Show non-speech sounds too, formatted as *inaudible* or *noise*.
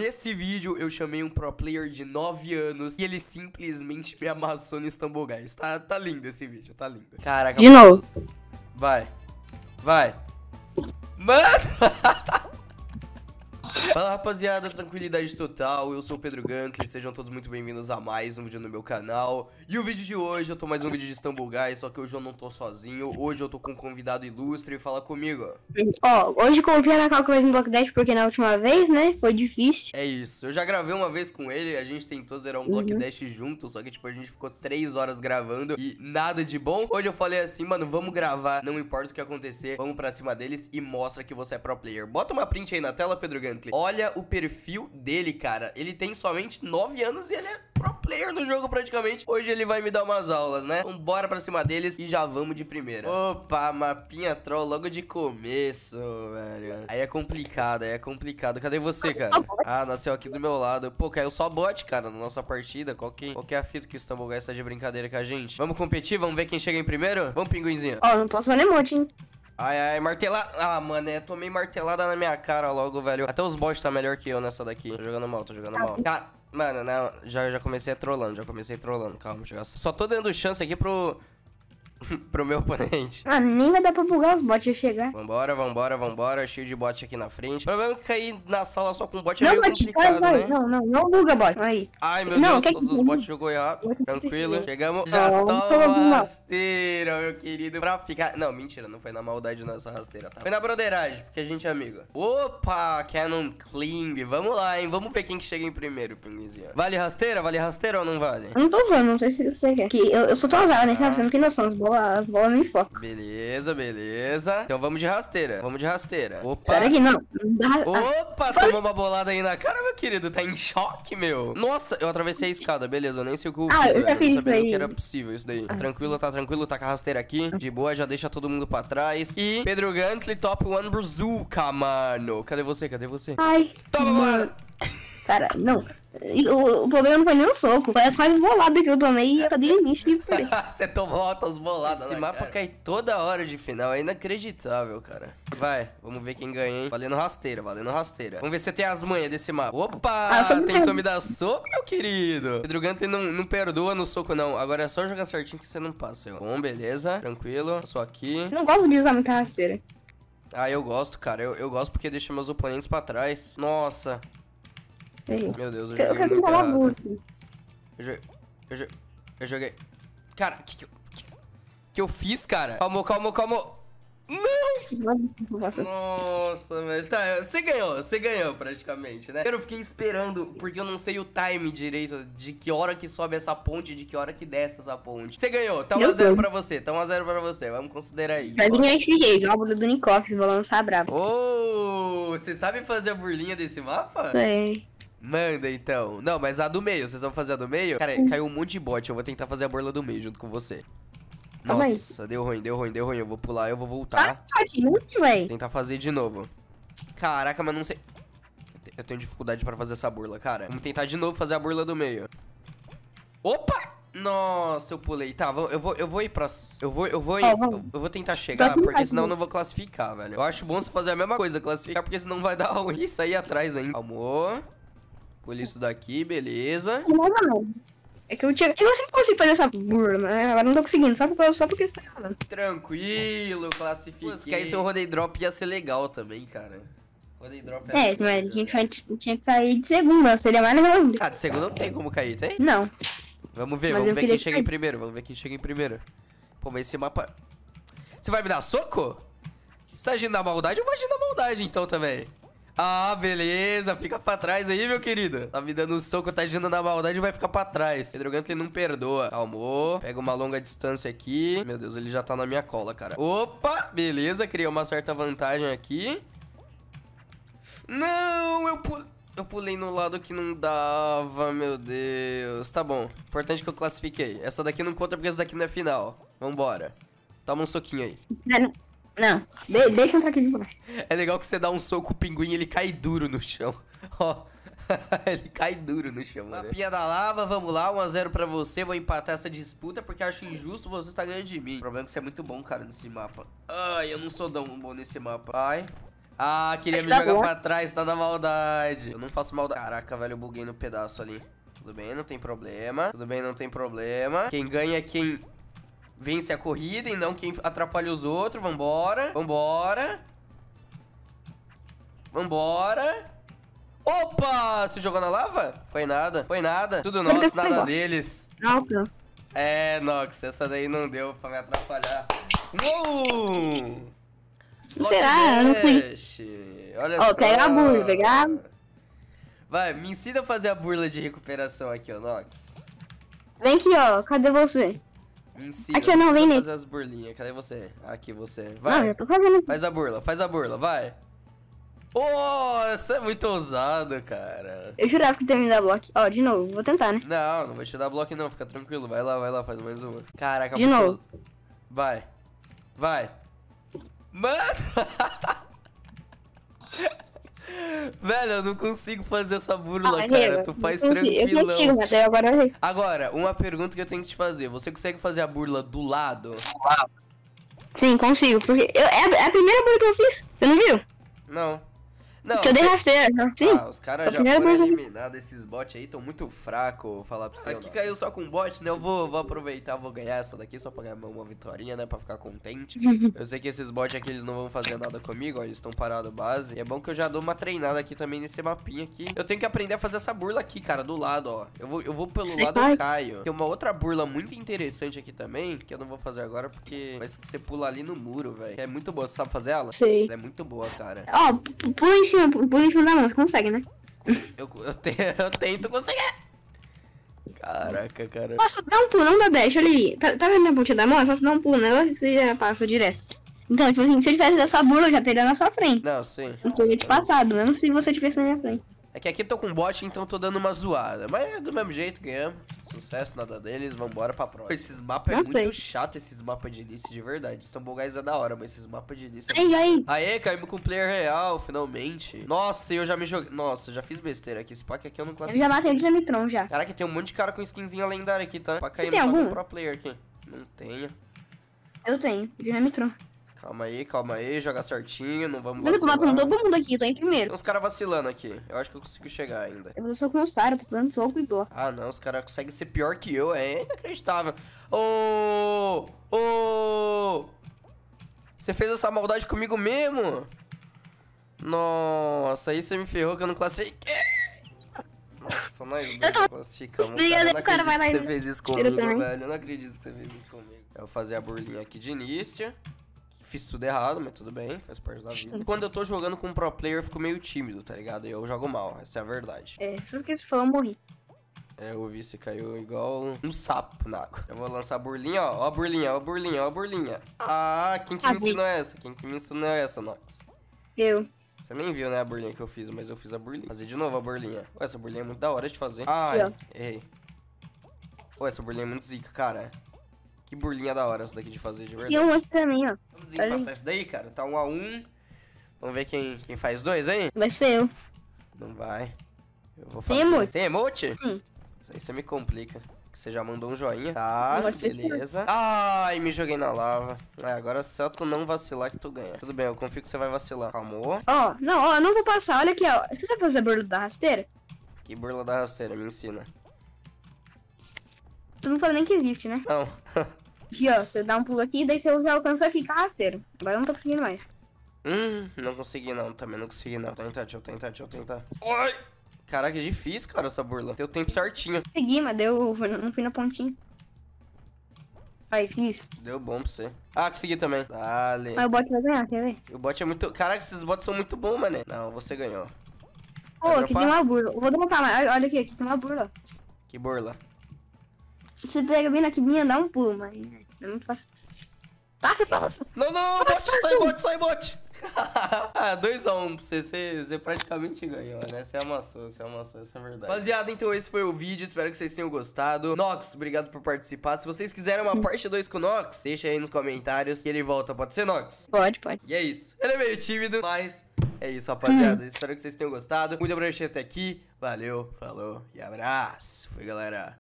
Nesse vídeo eu chamei um pro player de 9 anos e ele simplesmente me amassou no Istanbul Guys. Tá, tá lindo esse vídeo, tá lindo. Caraca. De novo. Vai. Vai. Mano! *laughs* Fala rapaziada, tranquilidade total, eu sou o Pedro Gunter, sejam todos muito bem-vindos a mais um vídeo no meu canal E o vídeo de hoje, eu tô mais um vídeo de Istanbul Guys, só que hoje eu não tô sozinho, hoje eu tô com um convidado ilustre, fala comigo Ó, oh, hoje confia na calculadora do Block 10 porque na última vez, né, foi difícil É isso, eu já gravei uma vez com ele, a gente tentou zerar um uhum. Block Dash junto, só que tipo, a gente ficou 3 horas gravando e nada de bom Hoje eu falei assim, mano, vamos gravar, não importa o que acontecer, vamos pra cima deles e mostra que você é pro player Bota uma print aí na tela, Pedro Gunter olha o perfil dele, cara. Ele tem somente 9 anos e ele é pro player no jogo praticamente. Hoje ele vai me dar umas aulas, né? Então bora pra cima deles e já vamos de primeira. Opa, mapinha troll logo de começo, velho. Aí é complicado, aí é complicado. Cadê você, cara? Ah, ah nasceu aqui do meu lado. Pô, caiu só bot, cara, na nossa partida. Qual que, qual que é a fita que o Stumble Guys tá de brincadeira com a gente? Vamos competir? Vamos ver quem chega em primeiro? Vamos, pinguinzinho. Ó, oh, não tô usando emote, hein? Ai, ai, martelada. Ah, mano, eu tomei martelada na minha cara logo, velho. Até os bots tá melhor que eu nessa daqui. Tô jogando mal, tô jogando mal. Tá. Cara, mano, não, já, já comecei trollando, já comecei trollando. Calma, já... só tô dando chance aqui pro... *laughs* pro meu oponente. Ah, nem vai dar pra bugar os bots a chegar. Vambora, vambora, vambora. Cheio de bot aqui na frente. O problema é que cair na sala só com bot é não, meio bot, complicado, vai, vai. né? Não, não, não buga bot. Aí. Ai, meu não, Deus, que todos que... os bots jogou errado. Tranquilo. Chegamos. Já ah, toma rasteira, meu querido. Pra ficar... Não, mentira. Não foi na maldade nossa rasteira, tá? Foi na broderagem, porque a gente é amigo. Opa, Canon Climb. Vamos lá, hein? Vamos ver quem que chega em primeiro, pinguizinho. Vale rasteira? Vale rasteira ou não vale? Eu não tô vendo, não sei se você quer. Que eu, eu sou tão azar, né? Tá ah. Você não tem noção dos bots bolas, as bolas nem focam. Beleza, beleza. Então vamos de rasteira. Vamos de rasteira. Opa. Pera aqui, não. Opa, Faz... tomou uma bolada aí na cara, meu querido. Tá em choque, meu. Nossa, eu atravessei a escada. Beleza, eu nem sei o que eu ah, fiz, eu já fiz isso aí. que era possível isso daí. Ah. Tranquilo, tá tranquilo. Tá com a rasteira aqui. Ah. De boa, já deixa todo mundo pra trás. E Pedro Gantley, top one Brazuca, mano. Cadê você? Cadê você? Ai. Toma, mano. Cara, não. O, o problema não foi nem o soco, foi só as boladas que eu tomei e eu cadê em mim? *laughs* Você tomou altas boladas. Esse lá, mapa cara. cai toda hora de final, é inacreditável, cara. Vai, vamos ver quem ganha, hein? Valendo rasteira, valendo rasteira. Vamos ver se você tem as manhas desse mapa. Opa! Ah, tentou me dar soco, meu querido. Pedro Gante não, não perdoa no soco, não. Agora é só jogar certinho que você não passa. Eu. Bom, beleza. Tranquilo. Só aqui. Eu não gosto de usar muita rasteira. Ah, eu gosto, cara. Eu, eu gosto porque deixa meus oponentes pra trás. Nossa, meu Deus, eu joguei eu muito errado. Eu joguei, eu, joguei, Cara, o que, que, que eu fiz, cara? Calmou, calmou, calmou. Não! Nossa, velho. Tá, você ganhou, você ganhou praticamente, né? Eu fiquei esperando, porque eu não sei o time direito de que hora que sobe essa ponte, de que hora que desce essa ponte. Você ganhou, tá 1 a 0 pra você, tá 1 a 0 pra você, vamos considerar aí. Vai vir esse jeito, uma burla do Unicórnio, vou lançar bravo. Ô, oh, você sabe fazer a burlinha desse mapa? Sei. Manda, então. Não, mas a do meio. Vocês vão fazer a do meio? Cara, caiu um monte de bot. Eu vou tentar fazer a borla do meio junto com você. Nossa, deu ruim, deu ruim, deu ruim. Eu vou pular, eu vou voltar. Tá tentar fazer de novo. Caraca, mas não sei... Eu tenho dificuldade pra fazer essa burla, cara. Vamos tentar de novo fazer a burla do meio. Opa! Nossa, eu pulei. Tá, eu vou, eu vou ir pra... Eu vou, eu vou, ir, eu vou tentar chegar, porque senão eu não vou classificar, velho. Eu acho bom você fazer a mesma coisa, classificar, porque senão vai dar ruim. Isso aí atrás ainda. Calmou. Escolhi isso daqui, beleza. Não, não. É que eu tinha. Eu sempre consigo fazer essa burla, né? Agora não tô conseguindo, só, por, só porque tá Tranquilo, classifiquei. Porque que aí seu Rodei Drop ia ser legal também, cara. Rodei Drop é. É, mas a né? gente tinha que sair de segunda, seria mais legal Ah, de segunda não tem como cair, tem? Não. Vamos ver, mas vamos ver quem chega em primeiro, vamos ver quem chega em primeiro. Pô, mas esse mapa. Você vai me dar soco? Você tá agindo na maldade? Eu vou agindo na maldade então também. Ah, beleza. Fica pra trás aí, meu querido. Tá me dando um soco, tá agindo na maldade e vai ficar pra trás. Pedro Gantley não perdoa. Calmou. Pega uma longa distância aqui. Meu Deus, ele já tá na minha cola, cara. Opa, beleza. Criou uma certa vantagem aqui. Não, eu pulei... Eu pulei no lado que não dava, meu Deus. Tá bom, importante que eu classifiquei. Essa daqui não conta porque essa daqui não é final. Vambora. Toma um soquinho aí. Não, de, deixa entrar aqui de baixo. É legal que você dá um soco o pinguim e ele cai duro no chão. *laughs* Ó. *laughs* ele cai duro no chão, Mapinha né? da lava, vamos lá. 1x0 pra você. Vou empatar essa disputa porque acho injusto você estar ganhando de mim. O problema é que você é muito bom, cara, nesse mapa. Ai, eu não sou tão bom nesse mapa. Ai. Ah, queria acho me tá jogar bom. pra trás, tá na maldade. Eu não faço maldade. Caraca, velho, eu buguei no pedaço ali. Tudo bem, não tem problema. Tudo bem, não tem problema. Quem ganha é quem vence a corrida e não quem atrapalha os outros. Vambora, vambora. Vambora. Opa! Se jogou na lava? Foi nada, foi nada. Tudo nosso, nada deles. Nossa. É, Nox, essa daí não deu pra me atrapalhar. Uou! Será? não foi Olha oh, só. Pega a burla, pega Vai, me ensina a fazer a burla de recuperação aqui, ó, Nox. Vem aqui, ó. Cadê você? Ensina, aqui eu é não vem fazer as burlinhas. Cadê você? Aqui você. Vai. Não, eu tô fazendo. Faz a burla, faz a burla, vai. Oh, você é muito ousado, cara. Eu jurava que me dar bloco. Ó, oh, de novo, vou tentar, né? Não, não vou te dar bloco não, fica tranquilo. Vai lá, vai lá, faz mais uma. Caraca, De novo. Vai. Vai. Mano! *laughs* Velho, eu não consigo fazer essa burla, ah, cara. tu faz tranquilo. Eu consigo, mas agora eu Agora, uma pergunta que eu tenho que te fazer. Você consegue fazer a burla do lado? Sim, consigo. Porque eu, é, a, é a primeira burla que eu fiz. Você não viu? Não. Não, Porque eu dei rasteira, né? sim. Ah, os caras já foram eliminados, esses bots aí estão muito fracos, vou falar pra você. Aqui não. caiu só com bot, né? Eu vou, vou aproveitar, vou ganhar essa daqui só pra ganhar uma vitória, né? Pra ficar contente. Uhum. Eu sei que esses bots aqui, eles não vão fazer nada comigo, ó, eles estão parados base. E é bom que eu já dou uma treinada aqui também nesse mapinha aqui. Eu tenho que aprender a fazer essa burla aqui, cara, do lado, ó. Eu vou, eu vou pelo lado, vai. eu caio. Tem uma outra burla muito interessante aqui também, que eu não vou fazer agora porque... Mas que você pula ali no muro, velho. É muito boa, você sabe fazer ela? Sei. Ela é muito boa, cara. Ó, oh, por em cima da mão, consegue, né? Eu, eu, te, *laughs* eu tento conseguir. Caraca, cara. Posso dar um pulo, não dá dash, olha ali. Tá, tá vendo a ponte da mão? Eu posso dar um pulo nela você já passa direto. Então, tipo assim, se eu tivesse essa bula, eu já teria na sua frente. Não, sim. Eu teria te passado, mesmo se você tivesse na minha frente. É que aqui tô com bot, então tô dando uma zoada. Mas é do mesmo jeito, ganhamos. Sucesso, nada deles, vambora pra próxima. Esses mapas é não é sei. muito chato, esses mapas de início, de verdade. estão Guys é da hora, mas esses mapas de início... É... Ei, ei! Aê, caímos com player real, finalmente. Nossa, eu já me joguei... Nossa, já fiz besteira aqui. Esse pack aqui eu não classifico. Eu já matei de Zemitron, já. Caraca, tem um monte de cara com skinzinha lendária aqui, tá? Pra cair só algum? pro player aqui. Não tenho. Eu tenho, Dynamitron. Calma aí, calma aí, joga certinho, não vamos eu tô matando todo mundo aqui, tô em primeiro. Tem uns caras vacilando aqui. Eu acho que eu consigo chegar ainda. Eu sou com os caras, tô dando soco e dó. Ah, não, os caras conseguem ser pior que eu, é inacreditável. Ô! Oh, Ô! Oh, você fez essa maldade comigo mesmo? Nossa, aí você me ferrou que eu não classifiquei. Nossa, nós dois classificamos. Cara. Eu não acredito que você fez isso comigo, velho. Eu não acredito que você fez isso comigo. Eu vou fazer a burlinha aqui de início. Fiz tudo errado, mas tudo bem, faz parte da vida. *laughs* Quando eu tô jogando com um pro player, eu fico meio tímido, tá ligado? Eu jogo mal, essa é a verdade. É, tudo que eles falou, eu morri. É, o vice caiu igual um sapo na água. Eu vou lançar a burlinha, ó. Ó a burlinha, ó a burlinha, ó a burlinha. Ah, quem que me ensinou essa? Quem que me ensinou essa, Nox? Eu. Você nem viu, né, a burlinha que eu fiz, mas eu fiz a burlinha. Fazer de novo a burlinha. Ué, essa burlinha é muito da hora de fazer. Ai, eu. errei. Ué, essa burlinha é muito zica, cara. Que burlinha da hora essa daqui de fazer, de verdade. E um outro também, ó. Vamos desempatar isso daí, cara. Tá um a um. Vamos ver quem, quem faz dois, hein? Vai ser eu. Não vai. Eu vou fazer. Tem emote? Tem emote? Sim. Isso aí você me complica. Você já mandou um joinha. Tá, beleza. Ai, me joguei na lava. É, agora só tu não vacilar que tu ganha. Tudo bem, eu confio que você vai vacilar. Calmou. Ó, oh, não, ó, oh, não vou passar. Olha aqui, ó. Você sabe fazer burla da rasteira? Que burla da rasteira? Me ensina. Tu não sabe nem que existe, né? Não. aqui, ó, você dá um pulo aqui, daí você já alcança aqui, carrasteiro. Tá, Agora eu não tô conseguindo mais. Hum, não consegui não, também não consegui não. Tentar, deixa eu tentar, deixa eu tentar. Ai! Caraca, é difícil, cara, essa burla. Deu tempo certinho. Consegui, mas deu. Não fui na pontinha. Aí, fiz. Deu bom pra você. Ah, consegui também. Dale. Mas o bot vai ganhar, quer ver? O bot é muito... Caraca, esses bots são muito bons, mané. Não, você ganhou. Ô, oh, aqui tem uma burla. Vou dropar, mas olha aqui, aqui tem uma burla. Que burla? Você pega bem na quidinha, dá um pulo, mas é muito fácil. Passa, tá, passa. Tá não, não, bote, sai, tá bote, sai, bote. *laughs* ah, 2x1 um pra você, você, praticamente ganhou, né? Você amassou, você amassou, essa é verdade. Rapaziada, então esse foi o vídeo, espero que vocês tenham gostado. Nox, obrigado por participar. Se vocês quiserem uma hum. parte 2 com o Nox, deixa aí nos comentários que ele volta. Pode ser, Nox? Pode, pode. E é isso. Ele é meio tímido, mas é isso, rapaziada. Hum. espero que vocês tenham gostado. Muito abraço até aqui. Valeu, falou e abraço. Fui, galera.